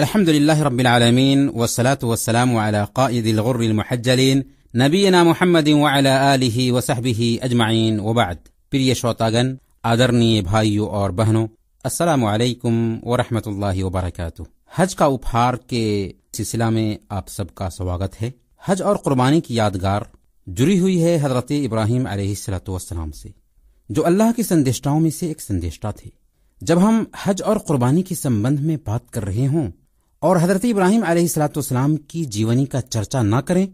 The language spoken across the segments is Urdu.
الحمد لله رب العالمين والصلاة والسلام على قائد الغر المحجلين نبينا محمد وعلى آله وصحبه أجمعين وبعد پری شوتاگن آدرنی بھائیوں اور بہنوں السلام علیکم ورحمۃ اللہ وبرکاتہ حج کا اپہار کے سلسلہ میں آپ سب کا سواگت ہے حج اور قربانی کی یادگار جڑی ہوئی ہے حضرت ابراہیم علیہ السلاۃ والسلام سے جو اللہ کے سندیشٹاؤں میں سے ایک سندیشٹا تھے جب ہم حج اور قربانی کے سمبند میں بات کر رہے ہوں اور حضرت ابراہیم علیہ السلاۃ والسلام کی جیونی کا چرچا نہ کریں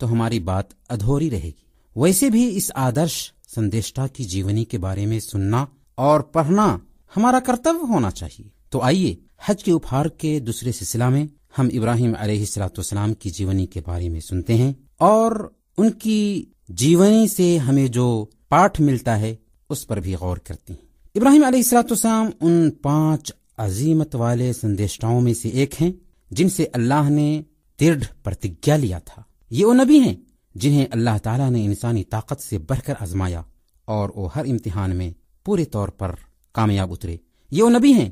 تو ہماری بات ادھوری رہے گی ویسے بھی اس آدرش سندیشتا کی جیونی کے بارے میں سننا اور پڑھنا ہمارا کرتویہ ہونا چاہیے تو آئیے حج کے اپہار کے دوسرے سلسلہ میں ہم ابراہیم علیہ السلاۃ والسلام کی جیونی کے بارے میں سنتے ہیں اور ان کی جیونی سے ہمیں جو پاٹ ملتا ہے اس پر بھی غور کرتے ہیں ابراہیم علیہ السلاۃ السلام ان پانچ عظیمت والے سندیشتاؤں میں سے ایک ہیں جن سے اللہ نے لیا تھا یہ وہ نبی ہیں جنہیں اللہ تعالیٰ نے انسانی طاقت سے بڑھ کر آزمایا اور وہ ہر امتحان میں پورے طور پر کامیاب اترے یہ وہ نبی ہیں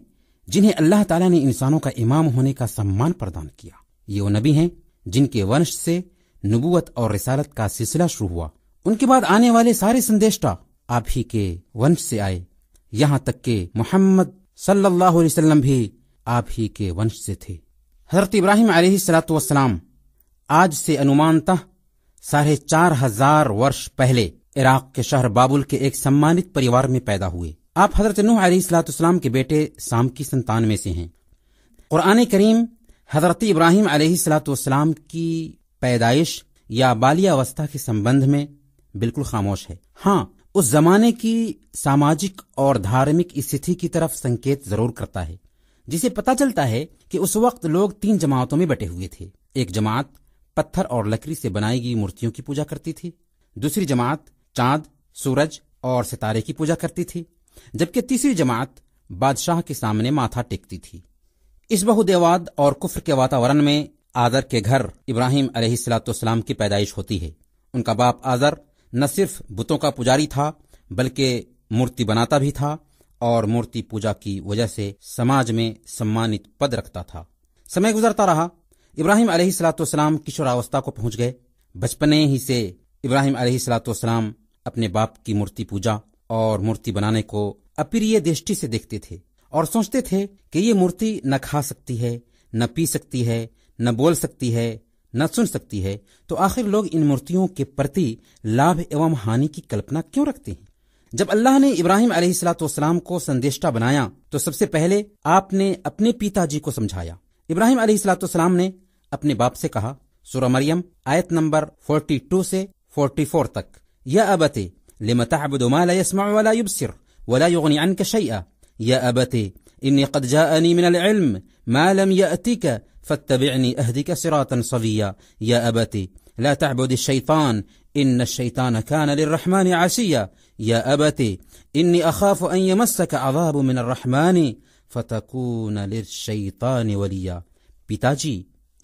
جنہیں اللہ تعالیٰ نے انسانوں کا امام ہونے کا سمان پردان کیا یہ وہ نبی ہیں جن کے ونش سے نبوت اور رسالت کا سلسلہ شروع ہوا ان کے بعد آنے والے سارے سندیشٹا آپ ہی کے ونش سے آئے یہاں تک کہ محمد صلی اللہ علیہ وسلم بھی آپ ہی کے ونش سے تھے حضرت ابراہیم علیہ السلاۃ وسلام آج سے انمانتا ساڑھے چار ہزار پہلے عراق کے شہر بابل کے ایک سمانت پریوار میں پیدا ہوئے آپ حضرت نوح علیہ السلاۃ السلام کے بیٹے سام کی سنتان میں سے ہیں قرآن کریم حضرت ابراہیم علیہ السلاط والسلام کی پیدائش یا وسطی کے سمبند میں بالکل خاموش ہے ہاں اس زمانے کی ساماجک اور دھارمک استھتی کی طرف سنکیت ضرور کرتا ہے جسے پتا چلتا ہے کہ اس وقت لوگ تین جماعتوں میں بٹے ہوئے تھے ایک جماعت پتھر اور لکڑی سے بنائی گئی مورتیوں کی پوجا کرتی تھی دوسری جماعت چاند سورج اور ستارے کی پوجا کرتی تھی جبکہ تیسری جماعت بادشاہ کے سامنے ماتھا ٹیکتی تھی اس بہ اور کفر کے واتاورن میں آزر کے گھر ابراہیم علیہ السلاۃ السلام کی پیدائش ہوتی ہے ان کا باپ آزر نہ صرف بتوں کا پجاری تھا بلکہ مورتی بناتا بھی تھا اور مورتی پوجا کی وجہ سے سماج میں سمانت پد رکھتا تھا سمے گزرتا رہا ابراہیم علیہ سلاۃ وسلام کشور اوسا کو پہنچ گئے بچپنے ہی سے ابراہیم علیہ السلاۃ والسلام اپنے باپ کی مورتی پوجا اور مورتی بنانے کو اپری دشٹی سے دیکھتے تھے اور سوچتے تھے کہ یہ مورتی نہ کھا سکتی ہے نہ پی سکتی ہے نہ بول سکتی ہے نہ سن سکتی ہے تو آخر لوگ ان مورتیوں کے پرتی لابھ ایوم ہانی کی کلپنا کیوں رکھتے ہیں جب اللہ نے ابراہیم علیہ السلاۃ والسلام کو سندیشتا بنایا تو سب سے پہلے آپ نے اپنے پیتا جی کو سمجھایا ابراہیم علیہ السلاۃ والسلام نے اپنے باپ سے کہا سورہ مریم آیت نمبر 42 سے 44 تک یا ابت لم تعبد ما لا يسمع ولا يبصر ولا يغني عنك شيئا يا ابت قد من العلم ما لم کا فاتبعني أهدك صراطا صفيا يا أبتي لا تعبد الشيطان إن الشيطان كان للرحمن عسيا يا أبتي إني أخاف أن يمسك عذاب من الرحمن فتكون للشيطان وليا पिताजी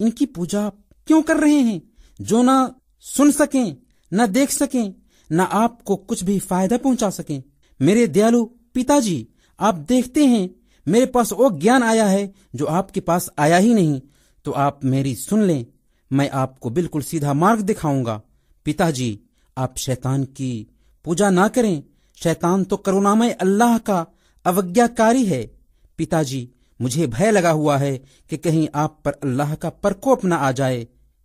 इनकी पूजा क्यों कर रहे हैं जो ना सुन सकें न देख सकें न आपको कुछ भी फायदा पहुंचा सकें मेरे दयालु पिताजी आप देखते हैं मेरे पास वो ज्ञान आया है जो आपके पास आया ही नहीं تو آپ میری سن لیں میں آپ کو بالکل سیدھا مارگ دکھاؤں گا پتا جی آپ شیطان کی پوجا نہ کریں شیطان تو کرونا اللہ کا اوگیا کاری ہے پتا جی مجھے بھے لگا ہوا ہے کہ کہیں آپ پر اللہ کا پرکوپ نہ آ جائے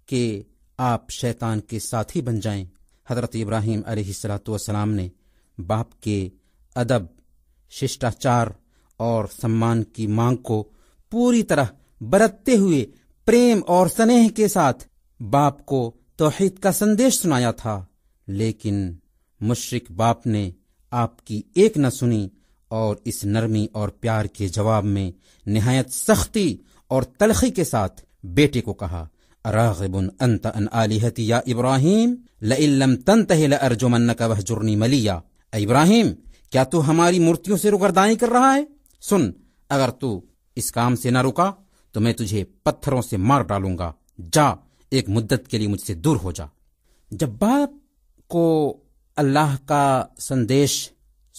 کہ آپ شیطان کے ساتھی بن جائیں حضرت ابراہیم علیہ السلاۃ والسلام نے باپ کے ادب شاچار اور سمان کی مانگ کو پوری طرح برتتے ہوئے پریم اور سنیہ کے ساتھ باپ کو توحید کا سندیش سنایا تھا لیکن مشرق باپ نے آپ کی ایک نہ سنی اور اس نرمی اور پیار کے جواب میں نہایت سختی اور تلخی کے ساتھ بیٹے کو کہا راغب انت ان آلیہتی یا ابراہیم لم تنتہ لأرجمنک وحجرنی ملیا اے ابراہیم کیا تو ہماری مورتیوں سے رکر کر رہا ہے سن اگر تو اس کام سے نہ رکا تو میں تجھے پتھروں سے مار ڈالوں گا جا ایک مدت کے لیے مجھ سے دور ہو جا جب باپ کو اللہ کا سندیش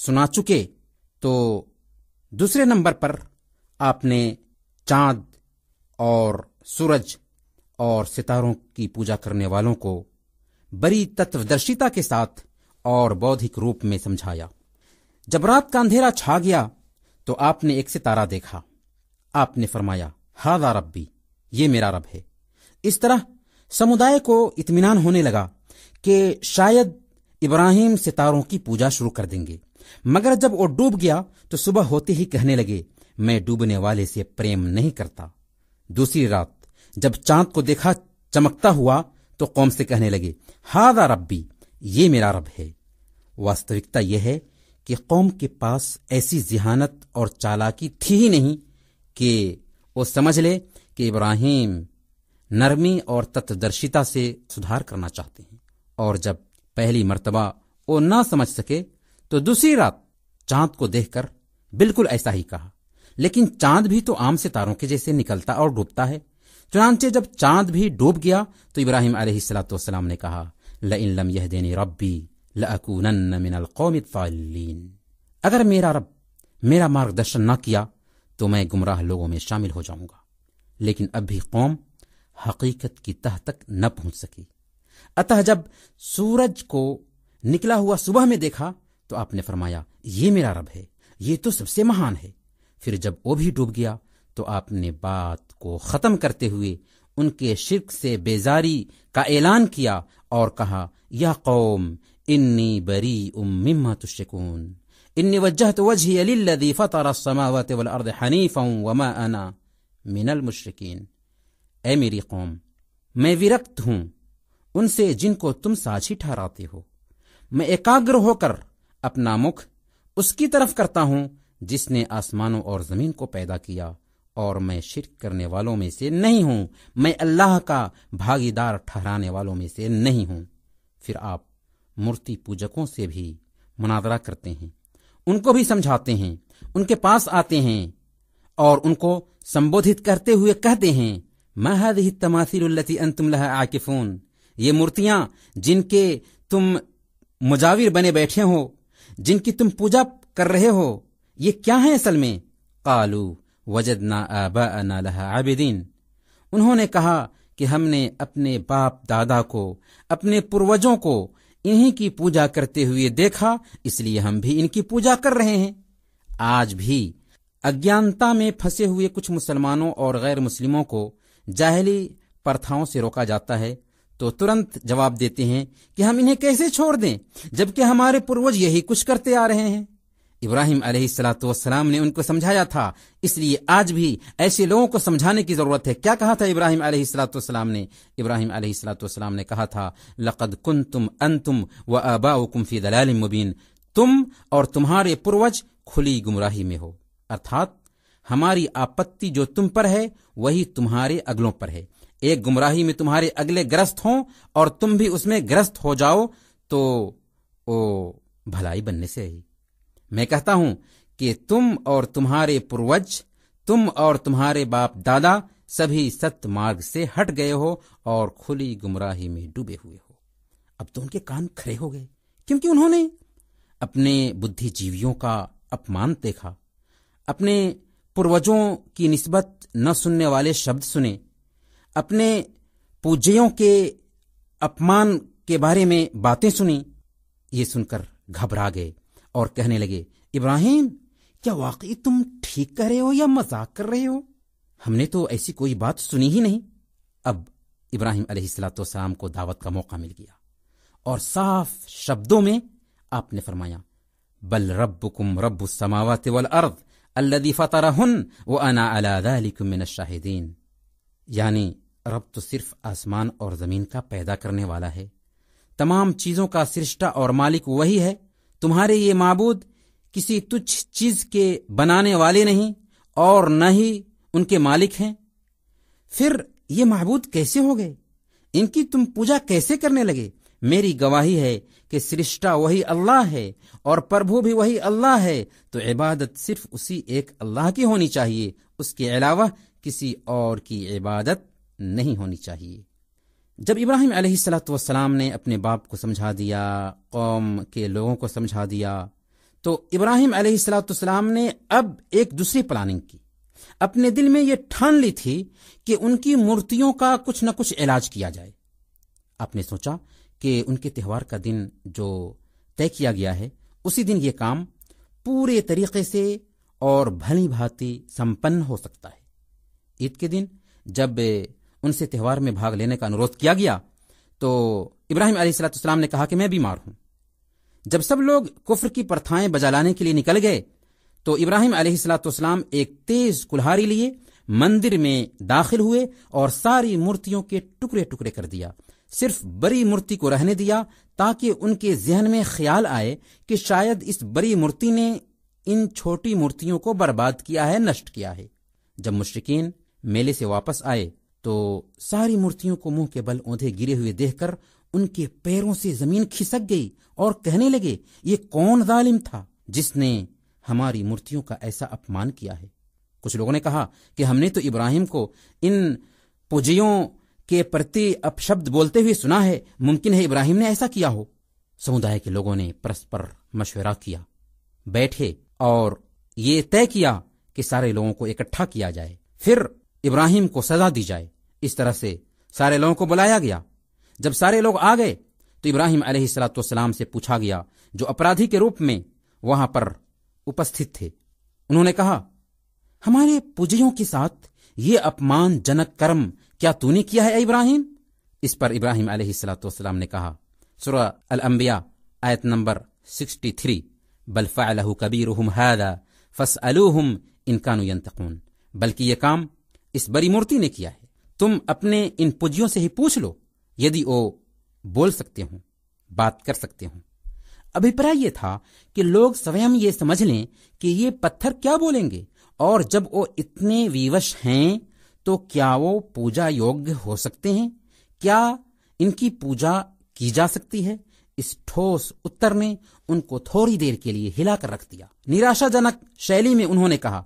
سنا چکے تو دوسرے نمبر پر آپ نے چاند اور سورج اور ستاروں کی پوجا کرنے والوں کو بڑی تتو درشتا کے ساتھ اور بودھک روپ میں سمجھایا جب رات کا اندھیرا چھا گیا تو آپ نے ایک ستارہ دیکھا آپ نے فرمایا ربی یہ میرا رب ہے اس طرح سمدائے کو اطمینان ہونے لگا کہ شاید ابراہیم ستاروں کی پوجا شروع کر دیں گے مگر جب وہ ڈوب گیا تو صبح ہوتے ہی کہنے لگے میں ڈوبنے والے سے پریم نہیں کرتا دوسری رات جب چاند کو دیکھا چمکتا ہوا تو قوم سے کہنے لگے ہا ربی یہ میرا رب ہے واستوکتا یہ ہے کہ قوم کے پاس ایسی ذہانت اور چالاکی تھی ہی نہیں کہ وہ سمجھ لے کہ ابراہیم نرمی اور تتدرشتا سے سدھار کرنا چاہتے ہیں اور جب پہلی مرتبہ وہ نہ سمجھ سکے تو دوسری رات چاند کو دیکھ کر بالکل ایسا ہی کہا لیکن چاند بھی تو عام ستاروں کے جیسے نکلتا اور ڈوبتا ہے چنانچہ جب چاند بھی ڈوب گیا تو ابراہیم علیہ السلاۃ والسلام نے کہا لم یهدنی لم یہ ربی القوم الضالين اگر میرا رب میرا درشن نہ کیا تو میں گمراہ لوگوں میں شامل ہو جاؤں گا لیکن اب بھی قوم حقیقت کی تہ تک نہ پہنچ سکی اتہ جب سورج کو نکلا ہوا صبح میں دیکھا تو آپ نے فرمایا یہ میرا رب ہے یہ تو سب سے مہان ہے پھر جب وہ بھی ڈوب گیا تو آپ نے بات کو ختم کرتے ہوئے ان کے شرک سے بیزاری کا اعلان کیا اور کہا یا قوم انی بری ام مما تشکون فطر السماوات حنیفا وما من اے میری قوم میں ہوں ان سے جن کو تم ساجھی ٹھہراتے ہو میں اکاگر ہو کر اپنا مکھ اس کی طرف کرتا ہوں جس نے آسمانوں اور زمین کو پیدا کیا اور میں شرک کرنے والوں میں سے نہیں ہوں میں اللہ کا بھاگیدار ٹھہرانے والوں میں سے نہیں ہوں پھر آپ مورتی پوجکوں سے بھی مناظرہ کرتے ہیں ان کو بھی سمجھاتے ہیں ان کے پاس آتے ہیں اور ان کو سمبودھت کرتے ہوئے کہتے ہیں مہدی ہی تماثر التی انتم لہ آکفون یہ مورتیاں جن کے تم مجاور بنے بیٹھے ہو جن کی تم پوجا کر رہے ہو یہ کیا ہیں اصل میں قالو وجدنا آباءنا لها عابدین انہوں نے کہا کہ ہم نے اپنے باپ دادا کو اپنے پروجوں کو انہیں پوجا کرتے ہوئے دیکھا اس لیے ہم بھی ان کی پوجا کر رہے ہیں آج بھی اجنتا میں پھنسے ہوئے کچھ مسلمانوں اور غیر مسلموں کو جاہلی پرتھاؤں سے روکا جاتا ہے تو ترنت جواب دیتے ہیں کہ ہم انہیں کیسے چھوڑ دیں جبکہ ہمارے پروج یہی کچھ کرتے آ رہے ہیں ابراہیم علیہ السلاۃ والسلام نے ان کو سمجھایا تھا اس لیے آج بھی ایسے لوگوں کو سمجھانے کی ضرورت ہے کیا کہا تھا ابراہیم علیہ السلاۃ والسلام نے ابراہیم علیہ السلاۃ والسلام نے کہا تھا لقد کن تم ان تم ابا فی کمفی مبین تم اور تمہارے پروج کھلی گمراہی میں ہو ارتھات ہماری آپتی جو تم پر ہے وہی تمہارے اگلوں پر ہے ایک گمراہی میں تمہارے اگلے گرست ہوں اور تم بھی اس میں گرست ہو جاؤ تو او بھلائی بننے سے ہی میں کہتا ہوں کہ تم اور تمہارے پروج تم اور تمہارے باپ دادا سبھی ست مارگ سے ہٹ گئے ہو اور کھلی گمراہی میں ڈوبے ہوئے ہو اب تو ان کے کان کھڑے ہو گئے کیونکہ انہوں نے اپنے جیویوں کا اپمان دیکھا اپنے پروجوں کی نسبت نہ سننے والے شبد سنے اپنے پوجیوں کے اپمان کے بارے میں باتیں سنی یہ سن کر گھبرا گئے اور کہنے لگے ابراہیم کیا واقعی تم ٹھیک کر رہے ہو یا مزاق کر رہے ہو ہم نے تو ایسی کوئی بات سنی ہی نہیں اب ابراہیم علیہ السلاۃ والسلام کو دعوت کا موقع مل گیا اور صاف شبدوں میں آپ نے فرمایا بل رب کم رب سماوت الدیفہ تارا من شاہدین یعنی رب تو صرف آسمان اور زمین کا پیدا کرنے والا ہے تمام چیزوں کا سرشتہ اور مالک وہی ہے تمہارے یہ معبود کسی تچھ چیز کے بنانے والے نہیں اور نہ ہی ان کے مالک ہیں پھر یہ معبود کیسے ہو گئے ان کی تم پوجا کیسے کرنے لگے میری گواہی ہے کہ سرشٹا وہی اللہ ہے اور پربھو بھی وہی اللہ ہے تو عبادت صرف اسی ایک اللہ کی ہونی چاہیے اس کے علاوہ کسی اور کی عبادت نہیں ہونی چاہیے جب ابراہیم علیہ السلاۃ والسلام نے اپنے باپ کو سمجھا دیا قوم کے لوگوں کو سمجھا دیا تو ابراہیم علیہ السلاۃ والسلام نے اب ایک دوسری پلاننگ کی اپنے دل میں یہ ٹھان لی تھی کہ ان کی مورتیوں کا کچھ نہ کچھ علاج کیا جائے آپ نے سوچا کہ ان کے تہوار کا دن جو طے کیا گیا ہے اسی دن یہ کام پورے طریقے سے اور بھلی بھانتی سمپن ہو سکتا ہے عید کے دن جب ان سے تہوار میں بھاگ لینے کا انوروھ کیا گیا تو ابراہیم علیہ السلط السلام نے کہا کہ میں بیمار ہوں جب سب لوگ کفر کی پرتھائیں بجا لانے کے لیے نکل گئے تو ابراہیم علیہ السلام ایک تیز کلہاری لیے مندر میں داخل ہوئے اور ساری مورتیوں کے ٹکڑے ٹکڑے کر دیا صرف بری مورتی کو رہنے دیا تاکہ ان کے ذہن میں خیال آئے کہ شاید اس بری مورتی نے ان چھوٹی مورتیوں کو برباد کیا ہے نشٹ کیا ہے جب مشرقین میلے سے واپس آئے تو ساری مورتوں کو منہ کے بل اوندھے گرے ہوئے دیکھ کر ان کے پیروں سے زمین کھسک گئی اور کہنے لگے یہ کون ظالم تھا جس نے ہماری مورتوں کا ایسا اپمان کیا ہے کچھ لوگوں نے کہا کہ ہم نے تو ابراہیم کو ان پوجیوں کے پرتی اپشبد بولتے ہوئے سنا ہے ممکن ہے ابراہیم نے ایسا کیا ہو سمودائے کے لوگوں نے پرسپر مشورہ کیا بیٹھے اور یہ طے کیا کہ سارے لوگوں کو اکٹھا کیا جائے پھر ابراہیم کو سزا دی جائے اس طرح سے سارے لوگوں کو بلایا گیا جب سارے لوگ آ گئے تو ابراہیم علیہ والسلام سے پوچھا گیا جو اپرادھی کے روپ میں وہاں پر اپستھت تھے انہوں نے کہا ہمارے پوجیوں کے ساتھ یہ اپمان جنک کرم کیا تو نے کیا ہے ابراہیم اس پر ابراہیم علیہ السلاۃ والسلام نے کہا سر المبیا آیت نمبر سکسٹی تھری بلفا فاسألوہم ان کا نوت بلکہ یہ کام اس بری مورتی نے کیا ہے تم اپنے ان پوجیوں سے ہی پوچھ لو یدی وہ بول سکتے ہوں بات کر سکتے ہوں ابھیپرا یہ تھا کہ لوگ یہ سمجھ لیں کہ یہ پتھر کیا بولیں گے اور جب وہ اتنے ویوش ہیں تو کیا وہ پوجا یوگ ہو سکتے ہیں کیا ان کی پوجا کی جا سکتی ہے اس ٹھوس اتر نے ان کو تھوڑی دیر کے لیے ہلا کر رکھ دیا نراشا جنک شیلی میں انہوں نے کہا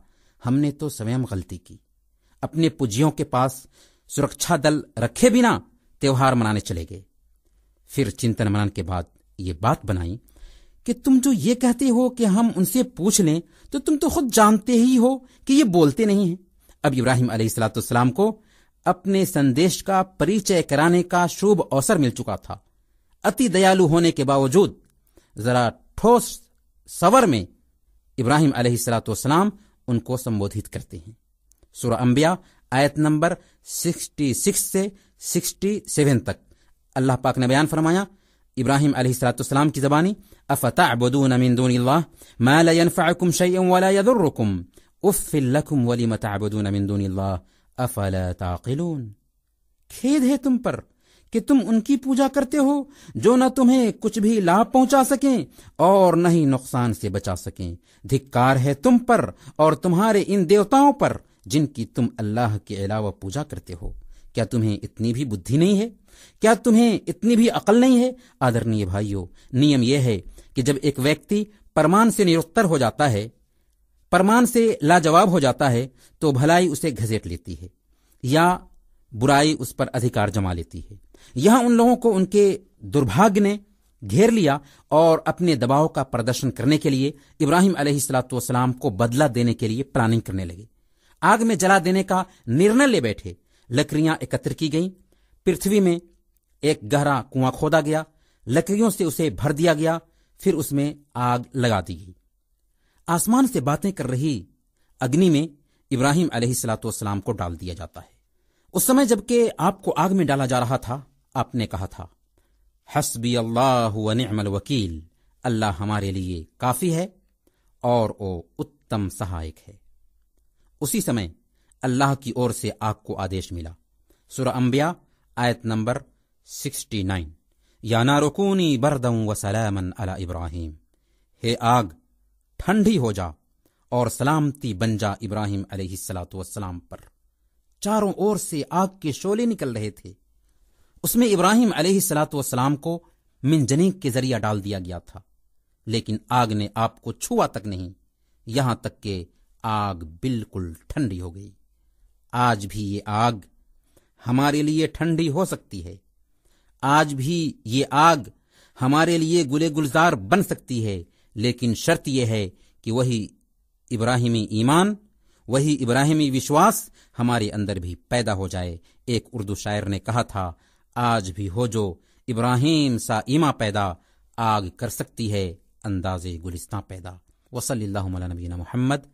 ہم نے تو سوئم غلطی کی اپنے پجیوں کے پاس سرکشا دل رکھے بنا تیوہار منانے چلے گئے پھر چنتن منن کے بعد یہ بات بنائی کہ تم جو یہ کہتے ہو کہ ہم ان سے پوچھ لیں تو تم تو خود جانتے ہی ہو کہ یہ بولتے نہیں ہیں اب ابراہیم علیہ السلاۃ السلام کو اپنے سندیش کا پریچے کرانے کا شوب اوسر مل چکا تھا اتی دیالو ہونے کے باوجود ذرا ٹھوس سور میں ابراہیم علیہ السلاۃ اسلام ان کو سمبودھت کرتے ہیں سورہ انبیاء آیت نمبر سکسٹی سکس سے سکسٹی سیون تک اللہ پاک نے بیان فرمایا ابراہیم علیہ السلات السلام کی زبانی افتعبدون من دون اللہ ما لا ينفعكم شيئا ولا يضركم اف لكم ولم تعبدون من دون اللہ افلا تعقلون کھید ہے تم پر کہ تم ان کی پوجا کرتے ہو جو نہ تمہیں کچھ بھی لابھ پہنچا سکیں اور نہ ہی نقصان سے بچا سکیں دھکار ہے تم پر اور تمہارے ان دیوتاؤں پر جن کی تم اللہ کے علاوہ پوجا کرتے ہو کیا تمہیں اتنی بھی بدھی نہیں ہے کیا تمہیں اتنی بھی عقل نہیں ہے آدرنی بھائیو نیم یہ ہے کہ جب ایک ویکتی پرمان سے نروتر ہو جاتا ہے پرمان سے لاجواب ہو جاتا ہے تو بھلائی اسے گھزیٹ لیتی ہے یا برائی اس پر ادھیکار جما لیتی ہے یہاں ان لوگوں کو ان کے دربھاگ نے گھیر لیا اور اپنے دباؤ کا پردرشن کرنے کے لیے ابراہیم علیہ السلاۃ والسلام کو بدلہ دینے کے لیے پلاننگ کرنے لگے آگ میں جلا دینے کا نر لے بیٹھے لکڑیاں اکتر کی گئیں پرتھوی میں ایک گہرا کنواں کھودا گیا لکڑیوں سے اسے بھر دیا گیا پھر اس میں آگ لگا دی گئی آسمان سے باتیں کر رہی اگنی میں ابراہیم علیہ السلاۃ والسلام کو ڈال دیا جاتا ہے اس سمے جبکہ آپ کو آگ میں ڈالا جا رہا تھا آپ نے کہا تھا حسبی اللہ ونعم الوکیل اللہ ہمارے لیے کافی ہے اور وہ اتم سہای ہے اسی سمے اللہ کی اور سے آگ کو آدیش ملا سورہ انبیاء آیت نمبر سکسٹی نائن یا نارکونی بردوں و سلامن علی ابراہیم ہے آگ ٹھنڈی ہو جا اور سلامتی بن جا ابراہیم علیہ السلاۃ والسلام پر چاروں اور سے آگ کے شولے نکل رہے تھے اس میں ابراہیم علیہ السلاۃ والسلام کو منجنیک کے ذریعہ ڈال دیا گیا تھا لیکن آگ نے آپ کو چھوا تک نہیں یہاں تک کہ آگ بالکل ٹھنڈی ہو گئی آج بھی یہ آگ ہمارے لیے ٹھنڈی ہو سکتی ہے آج بھی یہ آگ ہمارے لیے گلے گلزار بن سکتی ہے لیکن شرط یہ ہے کہ وہی ابراہیمی ایمان وہی ابراہیمی وشواس ہمارے اندر بھی پیدا ہو جائے ایک اردو شاعر نے کہا تھا آج بھی ہو جو ابراہیم سا ایما پیدا آگ کر سکتی ہے انداز گلستان پیدا وصلی اللہ علیہ نبینا محمد